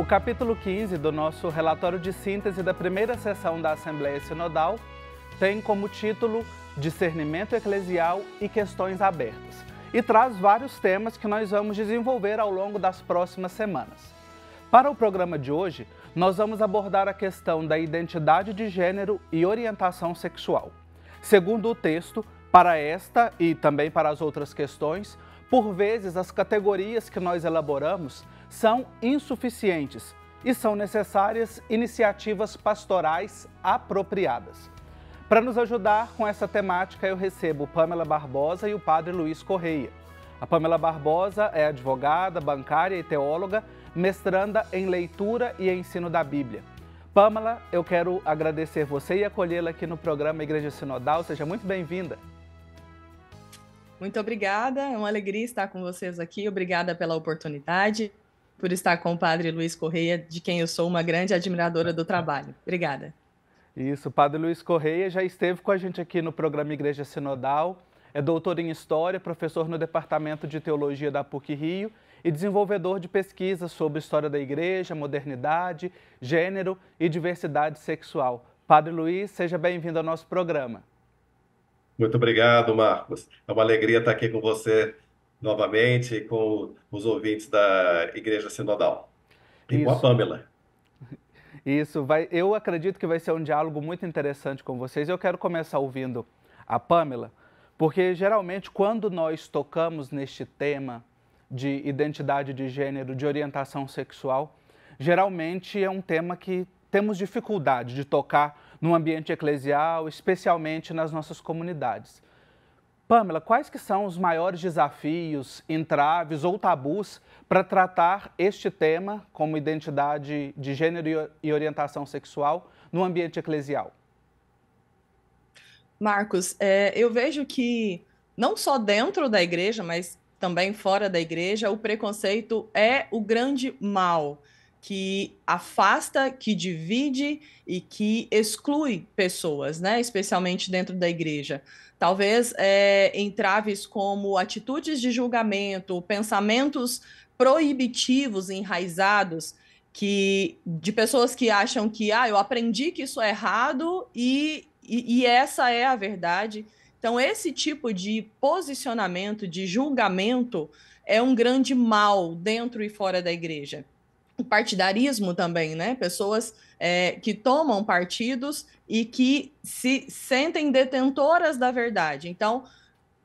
O capítulo 15 do nosso relatório de síntese da primeira sessão da Assembleia Sinodal tem como título Discernimento Eclesial e Questões Abertas e traz vários temas que nós vamos desenvolver ao longo das próximas semanas. Para o programa de hoje, nós vamos abordar a questão da identidade de gênero e orientação sexual. Segundo o texto, para esta e também para as outras questões, por vezes as categorias que nós elaboramos são insuficientes e são necessárias iniciativas pastorais apropriadas. Para nos ajudar com essa temática, eu recebo Pamela Barbosa e o padre Luiz Correia. A Pamela Barbosa é advogada, bancária e teóloga, mestranda em leitura e ensino da Bíblia. Pamela, eu quero agradecer você e acolhê-la aqui no programa Igreja Sinodal. Seja muito bem-vinda. Muito obrigada, é uma alegria estar com vocês aqui. Obrigada pela oportunidade por estar com o padre Luiz Correia, de quem eu sou uma grande admiradora do trabalho. Obrigada. Isso, o padre Luiz Correia já esteve com a gente aqui no programa Igreja Sinodal, é doutor em História, professor no Departamento de Teologia da PUC Rio e desenvolvedor de pesquisas sobre história da igreja, modernidade, gênero e diversidade sexual. Padre Luiz, seja bem-vindo ao nosso programa. Muito obrigado, Marcos. É uma alegria estar aqui com você novamente com os ouvintes da Igreja Sinodal. E Isso. com a Pamela. Isso, vai, eu acredito que vai ser um diálogo muito interessante com vocês. Eu quero começar ouvindo a Pamela, porque geralmente quando nós tocamos neste tema de identidade de gênero, de orientação sexual, geralmente é um tema que temos dificuldade de tocar no ambiente eclesial, especialmente nas nossas comunidades. Pamela, quais que são os maiores desafios, entraves ou tabus para tratar este tema como identidade de gênero e orientação sexual no ambiente eclesial? Marcos, é, eu vejo que não só dentro da igreja, mas também fora da igreja, o preconceito é o grande mal que afasta, que divide e que exclui pessoas, né? especialmente dentro da igreja. Talvez é, entraves como atitudes de julgamento, pensamentos proibitivos enraizados que de pessoas que acham que ah, eu aprendi que isso é errado e, e, e essa é a verdade. Então, esse tipo de posicionamento, de julgamento, é um grande mal dentro e fora da igreja partidarismo também, né? Pessoas é, que tomam partidos e que se sentem detentoras da verdade. Então,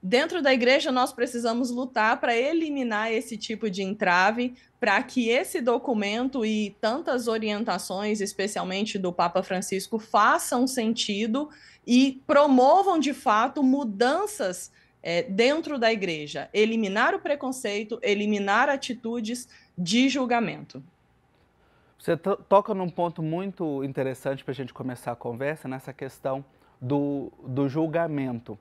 dentro da igreja, nós precisamos lutar para eliminar esse tipo de entrave, para que esse documento e tantas orientações, especialmente do Papa Francisco, façam sentido e promovam de fato mudanças. É, dentro da igreja, eliminar o preconceito, eliminar atitudes de julgamento. Você toca num ponto muito interessante para a gente começar a conversa, nessa questão do, do julgamento.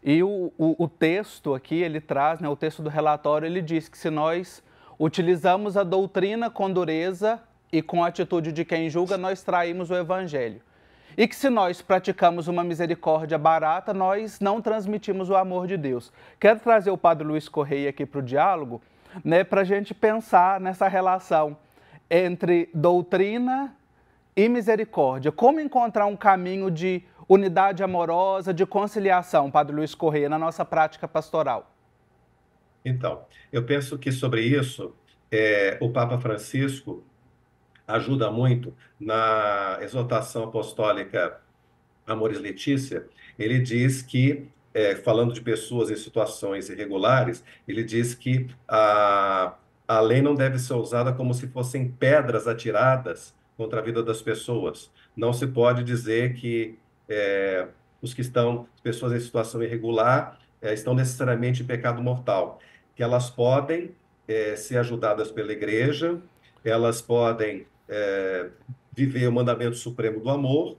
E o, o, o, texto aqui, ele traz, né, o texto do relatório, ele diz que se nós utilizamos a doutrina com dureza e com a atitude de quem julga, nós traímos o evangelho. E que se nós praticamos uma misericórdia barata, nós não transmitimos o amor de Deus. Quero trazer o padre Luiz Correia aqui para o diálogo, né, para a gente pensar nessa relação entre doutrina e misericórdia? Como encontrar um caminho de unidade amorosa, de conciliação, Padre Luiz Correia, na nossa prática pastoral? Então, eu penso que sobre isso é, o Papa Francisco ajuda muito na exortação apostólica Amores Letícia. Ele diz que, é, falando de pessoas em situações irregulares, ele diz que a a lei não deve ser usada como se fossem pedras atiradas contra a vida das pessoas. Não se pode dizer que é, os que estão, pessoas em situação irregular, é, estão necessariamente em pecado mortal. Que elas podem é, ser ajudadas pela igreja, elas podem é, viver o mandamento supremo do amor,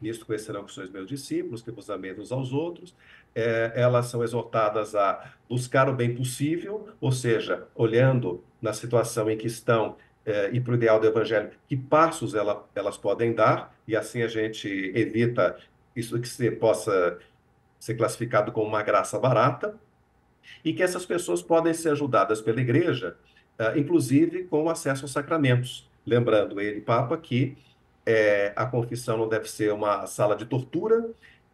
nisto conhecerão que sois meus discípulos, que vos ameis uns aos outros, é, elas são exortadas a buscar o bem possível, ou seja, olhando na situação em que estão é, e para o ideal do evangelho, que passos ela, elas podem dar, e assim a gente evita isso que se possa ser classificado como uma graça barata, e que essas pessoas podem ser ajudadas pela igreja, é, inclusive com acesso aos sacramentos. Lembrando ele, Papa, que é, a confissão não deve ser uma sala de tortura,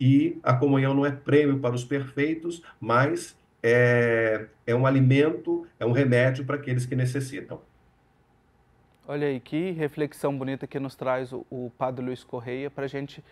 e a comunhão não é prêmio para os perfeitos, mas é, é um alimento, é um remédio para aqueles que necessitam. Olha aí, que reflexão bonita que nos traz o, o Padre Luiz Correia para a gente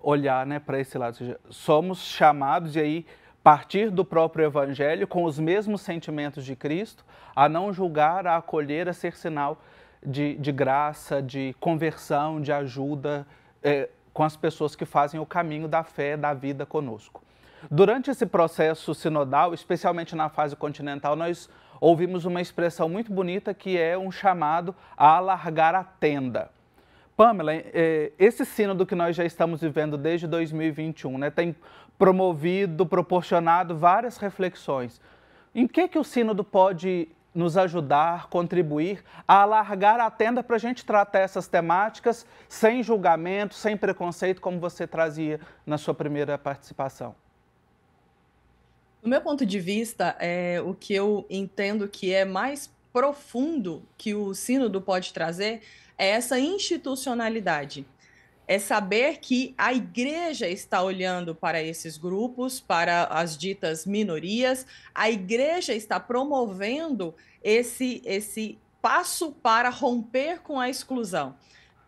olhar né, para esse lado. Ou seja, somos chamados, e aí partir do próprio Evangelho, com os mesmos sentimentos de Cristo, a não julgar, a acolher, a ser sinal de, de graça, de conversão, de ajuda, é, com as pessoas que fazem o caminho da fé, da vida conosco. Durante esse processo sinodal, especialmente na fase continental, nós ouvimos uma expressão muito bonita que é um chamado a alargar a tenda. Pamela, é, esse sínodo que nós já estamos vivendo desde 2021 né, tem promovido, proporcionado várias reflexões. Em que, que o sínodo pode nos ajudar, contribuir a alargar a tenda para a gente tratar essas temáticas sem julgamento, sem preconceito, como você trazia na sua primeira participação? Do meu ponto de vista, é, o que eu entendo que é mais profundo que o sínodo pode trazer é essa institucionalidade é saber que a igreja está olhando para esses grupos, para as ditas minorias, a igreja está promovendo esse, esse passo para romper com a exclusão.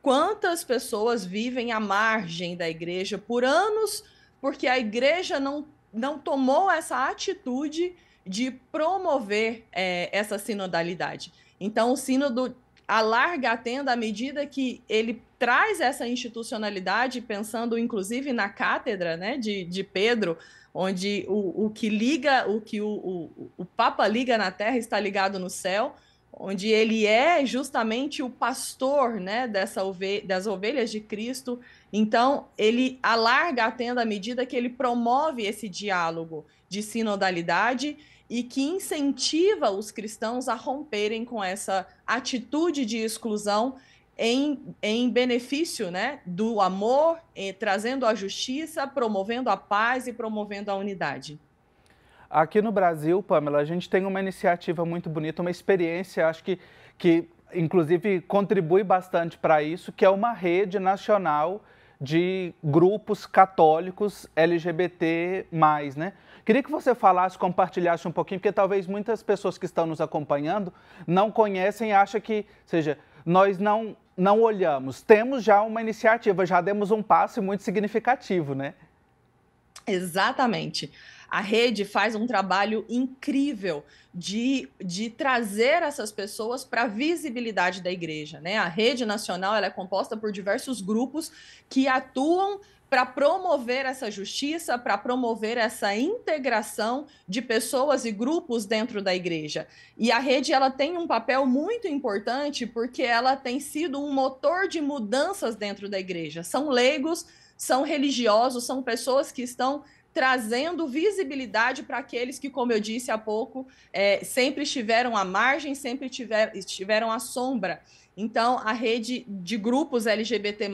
Quantas pessoas vivem à margem da igreja por anos porque a igreja não, não tomou essa atitude de promover é, essa sinodalidade? Então, o sínodo alarga a tenda à medida que ele traz essa institucionalidade, pensando inclusive na cátedra né, de, de Pedro, onde o, o que liga, o que o, o, o Papa liga na terra está ligado no céu, onde ele é justamente o pastor né, dessa ove das ovelhas de Cristo. Então, ele alarga a tenda à medida que ele promove esse diálogo de sinodalidade e que incentiva os cristãos a romperem com essa atitude de exclusão em, em benefício né, do amor, eh, trazendo a justiça, promovendo a paz e promovendo a unidade. Aqui no Brasil, Pamela, a gente tem uma iniciativa muito bonita, uma experiência, acho que, que inclusive contribui bastante para isso, que é uma rede nacional de grupos católicos LGBT, né? Queria que você falasse, compartilhasse um pouquinho, porque talvez muitas pessoas que estão nos acompanhando não conhecem e acham que, seja, nós não, não olhamos. Temos já uma iniciativa, já demos um passo muito significativo, né? Exatamente. Exatamente. A rede faz um trabalho incrível de, de trazer essas pessoas para a visibilidade da igreja. Né? A rede nacional é composta por diversos grupos que atuam para promover essa justiça, para promover essa integração de pessoas e grupos dentro da igreja. E a rede ela tem um papel muito importante porque ela tem sido um motor de mudanças dentro da igreja. São leigos, são religiosos, são pessoas que estão trazendo visibilidade para aqueles que, como eu disse há pouco, é, sempre estiveram à margem, sempre tiver, estiveram à sombra. Então, a rede de grupos LGBT,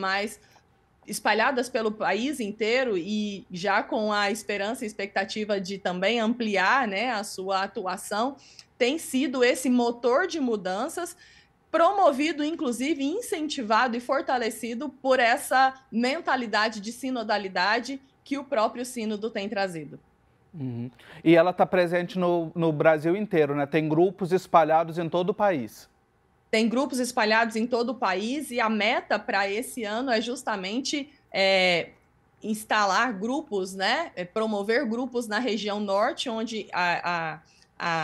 espalhadas pelo país inteiro e já com a esperança e expectativa de também ampliar né, a sua atuação, tem sido esse motor de mudanças promovido, inclusive incentivado e fortalecido por essa mentalidade de sinodalidade que o próprio sínodo tem trazido. Uhum. E ela está presente no, no Brasil inteiro, né? Tem grupos espalhados em todo o país. Tem grupos espalhados em todo o país e a meta para esse ano é justamente é, instalar grupos, né? É, promover grupos na região norte, onde a, a,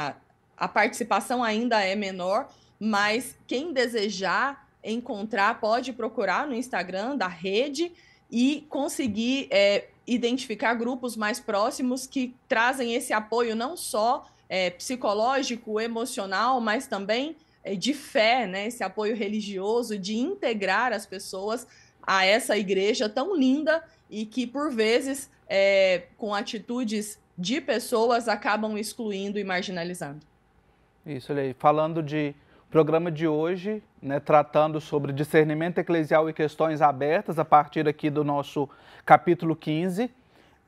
a, a participação ainda é menor, mas quem desejar encontrar pode procurar no Instagram da rede e conseguir é, identificar grupos mais próximos que trazem esse apoio não só é, psicológico, emocional, mas também é, de fé, né? Esse apoio religioso, de integrar as pessoas a essa igreja tão linda e que, por vezes, é, com atitudes de pessoas, acabam excluindo e marginalizando. Isso, Falando de Programa de hoje, né, tratando sobre discernimento eclesial e questões abertas, a partir aqui do nosso capítulo 15.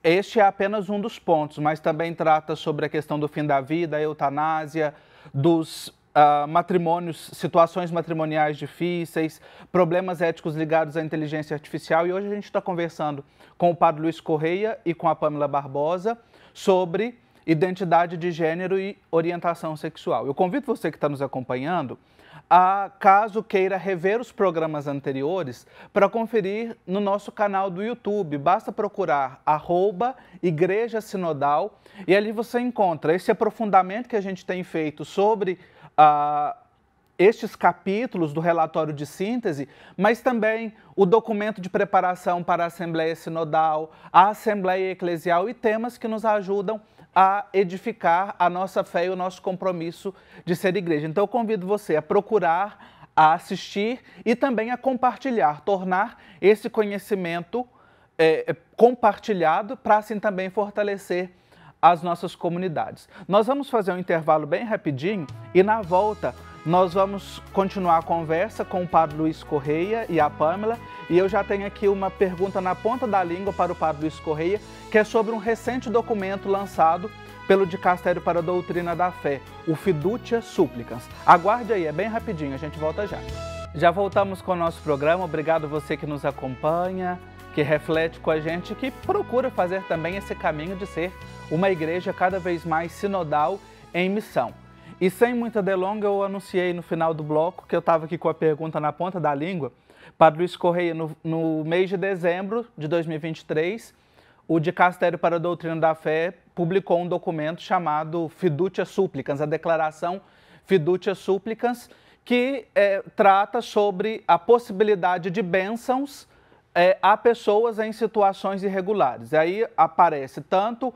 Este é apenas um dos pontos, mas também trata sobre a questão do fim da vida, a eutanásia, dos uh, matrimônios, situações matrimoniais difíceis, problemas éticos ligados à inteligência artificial. E hoje a gente está conversando com o padre Luiz Correia e com a Pamela Barbosa sobre identidade de gênero e orientação sexual. Eu convido você que está nos acompanhando a, caso queira rever os programas anteriores, para conferir no nosso canal do YouTube. Basta procurar arroba Igreja Sinodal e ali você encontra esse aprofundamento que a gente tem feito sobre a estes capítulos do relatório de síntese, mas também o documento de preparação para a Assembleia Sinodal, a Assembleia Eclesial e temas que nos ajudam a a edificar a nossa fé e o nosso compromisso de ser igreja. Então eu convido você a procurar, a assistir e também a compartilhar, tornar esse conhecimento é, é compartilhado para assim também fortalecer as nossas comunidades. Nós vamos fazer um intervalo bem rapidinho e na volta nós vamos continuar a conversa com o Padre Luiz Correia e a Pâmela, e eu já tenho aqui uma pergunta na ponta da língua para o Padre Luiz Correia, que é sobre um recente documento lançado pelo Dicastério para a Doutrina da Fé, o Fiducia Súplicas. Aguarde aí, é bem rapidinho, a gente volta já. Já voltamos com o nosso programa. Obrigado você que nos acompanha, que reflete com a gente, que procura fazer também esse caminho de ser uma igreja cada vez mais sinodal em missão. E sem muita delonga, eu anunciei no final do bloco que eu estava aqui com a pergunta na ponta da língua para Luiz Correia no, no mês de dezembro de 2023 o Dicastério para a Doutrina da Fé publicou um documento chamado Fiducia Súplicas", a declaração Fiducia Súplicas", que é, trata sobre a possibilidade de bênçãos é, a pessoas em situações irregulares. E aí aparece tanto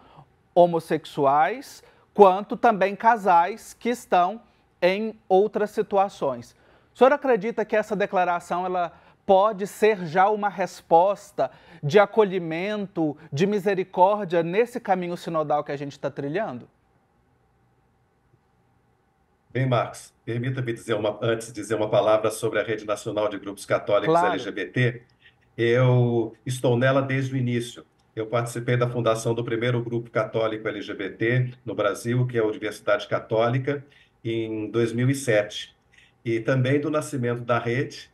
homossexuais quanto também casais que estão em outras situações. O senhor acredita que essa declaração ela pode ser já uma resposta de acolhimento, de misericórdia nesse caminho sinodal que a gente está trilhando? Bem, Marcos, permita-me dizer uma, antes dizer uma palavra sobre a Rede Nacional de Grupos Católicos claro. LGBT. Eu estou nela desde o início. Eu participei da fundação do primeiro grupo católico LGBT no Brasil, que é a Universidade Católica, em 2007. E também do nascimento da rede,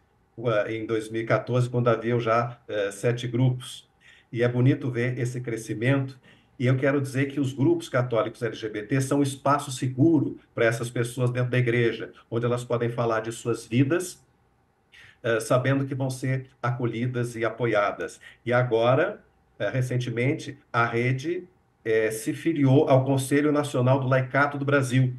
em 2014, quando havia já é, sete grupos. E é bonito ver esse crescimento. E eu quero dizer que os grupos católicos LGBT são um espaço seguro para essas pessoas dentro da igreja, onde elas podem falar de suas vidas, é, sabendo que vão ser acolhidas e apoiadas. E agora, é, recentemente, a rede é, se filiou ao Conselho Nacional do Laicato do Brasil.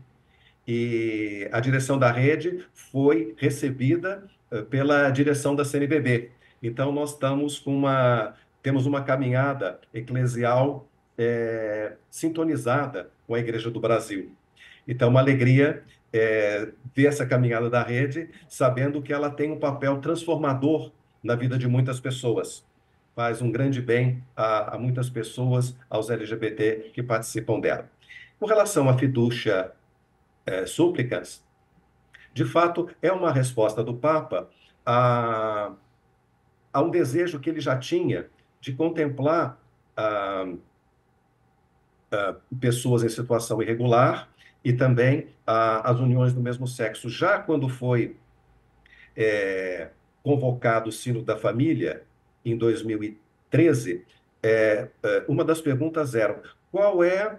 E a direção da rede foi recebida é, pela direção da CNBB. Então, nós estamos com uma, temos uma caminhada eclesial é, sintonizada com a Igreja do Brasil. Então, é uma alegria é, ver essa caminhada da rede, sabendo que ela tem um papel transformador na vida de muitas pessoas faz um grande bem a, a muitas pessoas, aos LGBT que participam dela. Com relação à fiducia é, súplicas, de fato, é uma resposta do Papa a, a um desejo que ele já tinha de contemplar a, a pessoas em situação irregular e também a, as uniões do mesmo sexo. Já quando foi é, convocado o sino da família, em 2013, é, é, uma das perguntas era qual é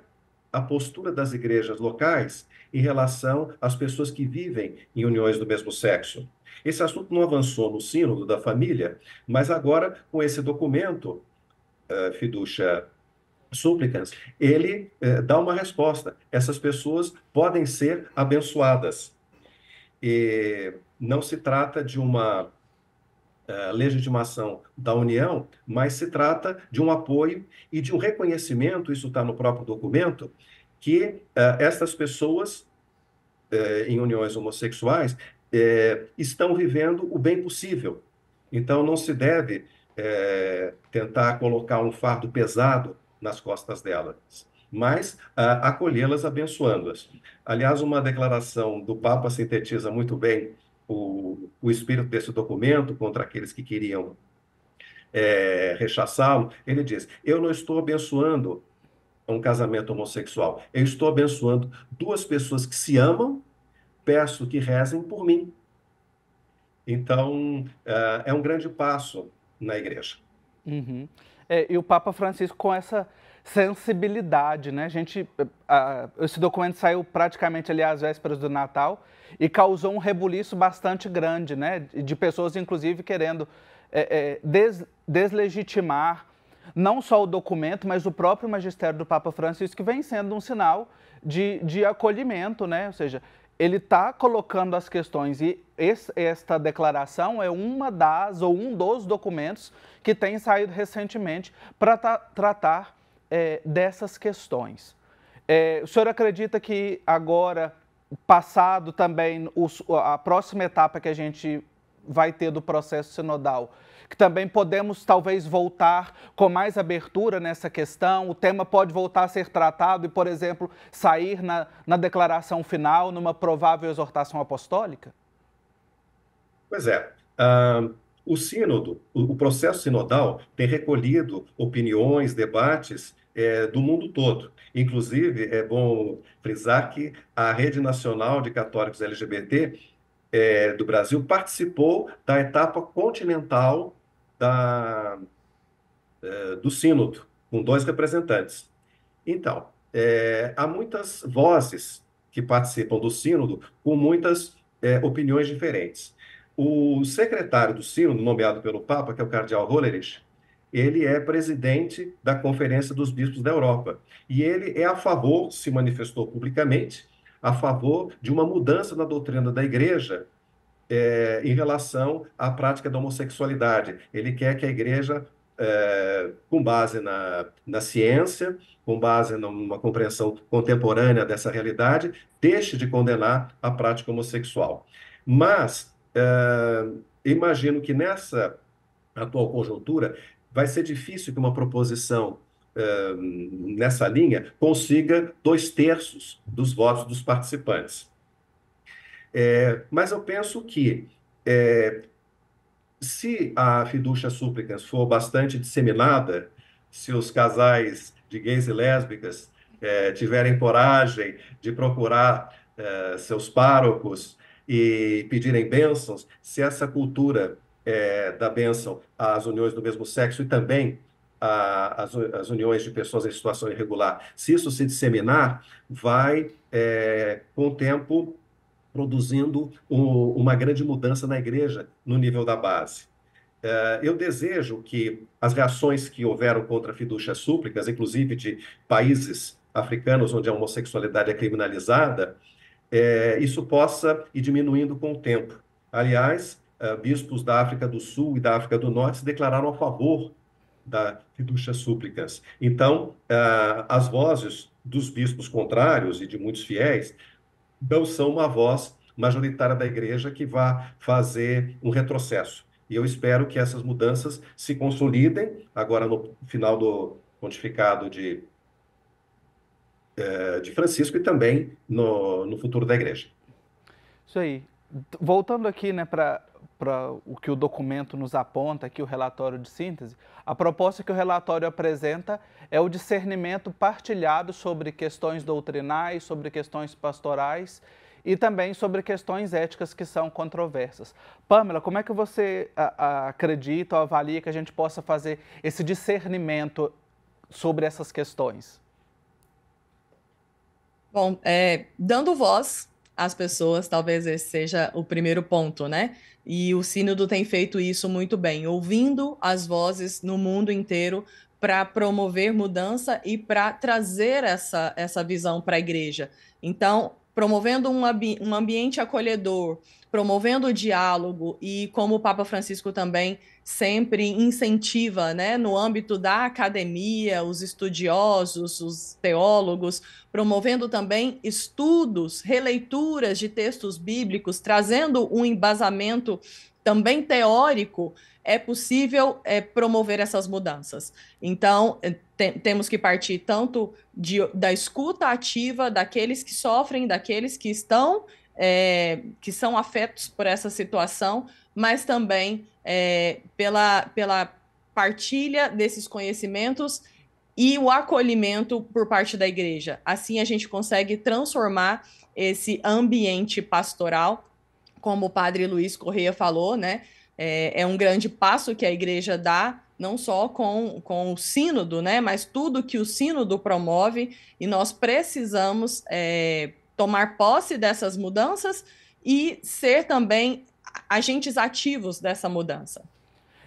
a postura das igrejas locais em relação às pessoas que vivem em uniões do mesmo sexo. Esse assunto não avançou no sínodo da família, mas agora, com esse documento, uh, Fiducia ele uh, dá uma resposta. Essas pessoas podem ser abençoadas. E não se trata de uma é, legitimação da União, mas se trata de um apoio e de um reconhecimento, isso está no próprio documento, que uh, essas pessoas uh, em uniões homossexuais estão vivendo o bem possível. Então, não se deve tentar colocar um fardo pesado nas costas delas mas acolhê-las abençoando-as. Aliás, uma declaração do Papa sintetiza muito bem o, o espírito desse documento contra aqueles que queriam é, rechaçá-lo, ele diz: Eu não estou abençoando um casamento homossexual, eu estou abençoando duas pessoas que se amam, peço que rezem por mim. Então, é, é um grande passo na igreja. Uhum. É, e o Papa Francisco, com essa sensibilidade, né? A gente, a, esse documento saiu praticamente ali às vésperas do Natal e causou um rebuliço bastante grande, né? De pessoas, inclusive, querendo é, é, des, deslegitimar não só o documento, mas o próprio magistério do Papa Francisco, que vem sendo um sinal de, de acolhimento, né? Ou seja, ele está colocando as questões e esse, esta declaração é uma das ou um dos documentos que tem saído recentemente para tra tratar é, dessas questões. É, o senhor acredita que agora, passado também os, a próxima etapa que a gente vai ter do processo sinodal, que também podemos talvez voltar com mais abertura nessa questão, o tema pode voltar a ser tratado e, por exemplo, sair na, na declaração final, numa provável exortação apostólica? Pois é. Uh, o sínodo, o, o processo sinodal tem recolhido opiniões, debates é, do mundo todo. Inclusive, é bom frisar que a Rede Nacional de Católicos LGBT é, do Brasil participou da etapa continental da, é, do Sínodo, com dois representantes. Então, é, há muitas vozes que participam do Sínodo com muitas é, opiniões diferentes. O secretário do Sínodo, nomeado pelo Papa, que é o Cardeal Rollerich, ele é presidente da Conferência dos Bispos da Europa. E ele é a favor, se manifestou publicamente, a favor de uma mudança na doutrina da igreja é, em relação à prática da homossexualidade. Ele quer que a igreja, é, com base na, na ciência, com base numa compreensão contemporânea dessa realidade, deixe de condenar a prática homossexual. Mas, é, imagino que nessa atual conjuntura, vai ser difícil que uma proposição eh, nessa linha consiga dois terços dos votos dos participantes. É, mas eu penso que é, se a fiducia súplicas for bastante disseminada, se os casais de gays e lésbicas é, tiverem coragem de procurar é, seus párocos e pedirem bênçãos, se essa cultura é, da bênção às uniões do mesmo sexo e também a, as, as, uniões de pessoas em situação irregular, se isso se disseminar, vai, é, com o tempo, produzindo um, uma grande mudança na igreja no nível da base. É, eu desejo que as reações que houveram contra fiducias súplicas, inclusive de países africanos onde a homossexualidade é criminalizada, é, isso possa ir diminuindo com o tempo. Aliás, eh, bispos da África do Sul e da África do Norte se declararam a favor da fiducia súplicas. Então, uh, as vozes dos bispos contrários e de muitos fiéis não são uma voz majoritária da igreja que vá fazer um retrocesso. E eu espero que essas mudanças se consolidem agora no final do pontificado de, eh, de Francisco e também no, no futuro da igreja. Isso aí. Voltando aqui né, para para o que o documento nos aponta, aqui o relatório de síntese, a proposta que o relatório apresenta é o discernimento partilhado sobre questões doutrinais, sobre questões pastorais e também sobre questões éticas que são controversas. Pamela, como é que você acredita ou avalia que a gente possa fazer esse discernimento sobre essas questões? Bom, é, dando voz as pessoas, talvez esse seja o primeiro ponto, né? E o Sínodo tem feito isso muito bem, ouvindo as vozes no mundo inteiro para promover mudança e para trazer essa, essa visão para a igreja. Então, promovendo um, um ambiente acolhedor, promovendo o diálogo e como o Papa Francisco também sempre incentiva, né, no âmbito da academia, os estudiosos, os teólogos, promovendo também estudos, releituras de textos bíblicos, trazendo um embasamento também teórico, é possível é, promover essas mudanças. Então, eh, te, temos que partir tanto de, da escuta ativa daqueles que sofrem, daqueles que estão, é, que são afetos por essa situação, mas também é, pela, pela partilha desses conhecimentos e o acolhimento por parte da igreja. Assim, a gente consegue transformar esse ambiente pastoral como o padre Luiz Correia falou, né, é, é um grande passo que a igreja dá não só com, com o sínodo, né, mas tudo que o sínodo promove, e nós precisamos é, tomar posse dessas mudanças e ser também agentes ativos dessa mudança.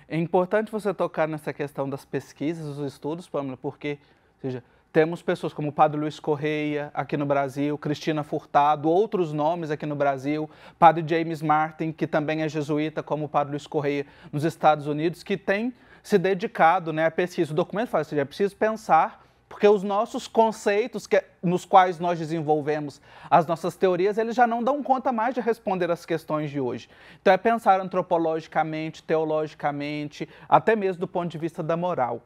É importante você tocar nessa questão das pesquisas, dos estudos, Pamela, porque, ou seja, temos pessoas como o Padre Luiz Correia aqui no Brasil, Cristina Furtado, outros nomes aqui no Brasil, Padre James Martin, que também é jesuíta, como o Padre Luiz Correia nos Estados Unidos, que tem se dedicado né, à pesquisa. O documento fala assim, é preciso pensar porque os nossos conceitos que, nos quais nós desenvolvemos as nossas teorias, eles já não dão conta mais de responder às questões de hoje. Então é pensar antropologicamente, teologicamente, até mesmo do ponto de vista da moral.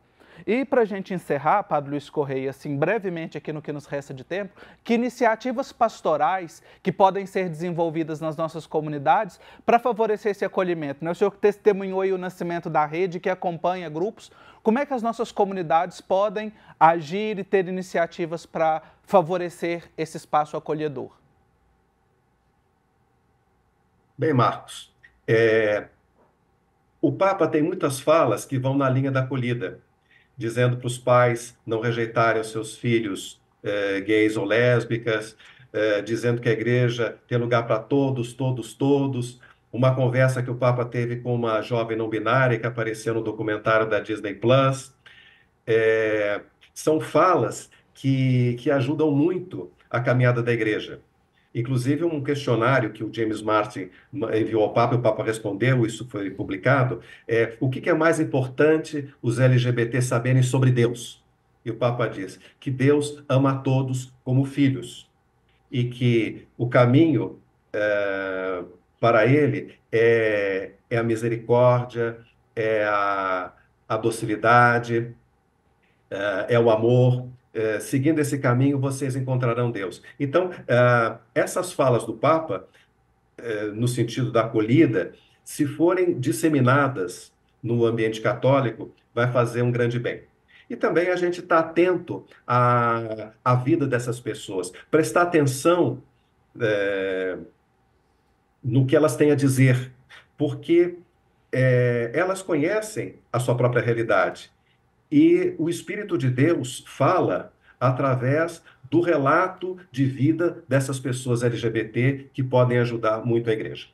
E para a gente encerrar, Padre Luiz Correia, assim, brevemente aqui no que nos resta de tempo, que iniciativas pastorais que podem ser desenvolvidas nas nossas comunidades para favorecer esse acolhimento? Né? O senhor testemunhou aí o nascimento da rede, que acompanha grupos, como é que as nossas comunidades podem agir e ter iniciativas para favorecer esse espaço acolhedor? Bem, Marcos, é... o Papa tem muitas falas que vão na linha da acolhida dizendo para os pais não rejeitarem os seus filhos eh, gays ou lésbicas, eh, dizendo que a igreja tem lugar para todos, todos, todos. Uma conversa que o Papa teve com uma jovem não binária que apareceu no documentário da Disney Plus. Eh, são falas que, que ajudam muito a caminhada da igreja. Inclusive, um questionário que o James Martin enviou ao Papa, e o Papa respondeu, isso foi publicado, é o que, é mais importante os LGBT saberem sobre Deus? E o Papa diz que Deus ama a todos como filhos e que o caminho é, para ele é, é a misericórdia, é a, a docilidade, é, é o amor, é, seguindo esse caminho, vocês encontrarão Deus. Então, é, essas falas do Papa, é, no sentido da acolhida, se forem disseminadas no ambiente católico, vai fazer um grande bem. E também a gente está atento à, à vida dessas pessoas, prestar atenção no que elas têm a dizer, porque elas conhecem a sua própria realidade e o Espírito de Deus fala através do relato de vida dessas pessoas LGBT que podem ajudar muito a igreja.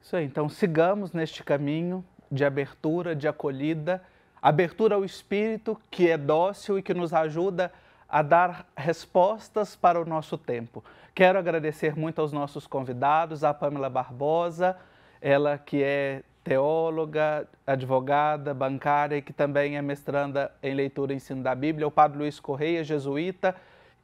Isso aí, então sigamos neste caminho de abertura, de acolhida, abertura ao Espírito que é dócil e que nos ajuda a dar respostas para o nosso tempo. Quero agradecer muito aos nossos convidados, a Pamela Barbosa, ela que é teóloga, advogada, bancária e que também é mestranda em leitura e ensino da Bíblia, o padre Luiz Correia, jesuíta,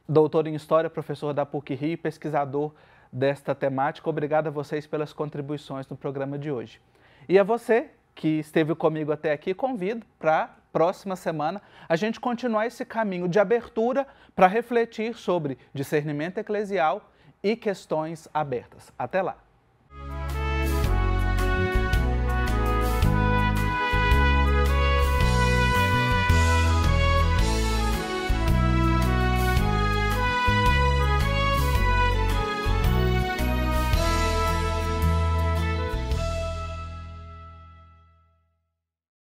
doutor em História, professor da PUC-Rio pesquisador desta temática. Obrigado a vocês pelas contribuições no programa de hoje. E a você que esteve comigo até aqui, convido para próxima semana a gente continuar esse caminho de abertura para refletir sobre discernimento eclesial e questões abertas. Até lá!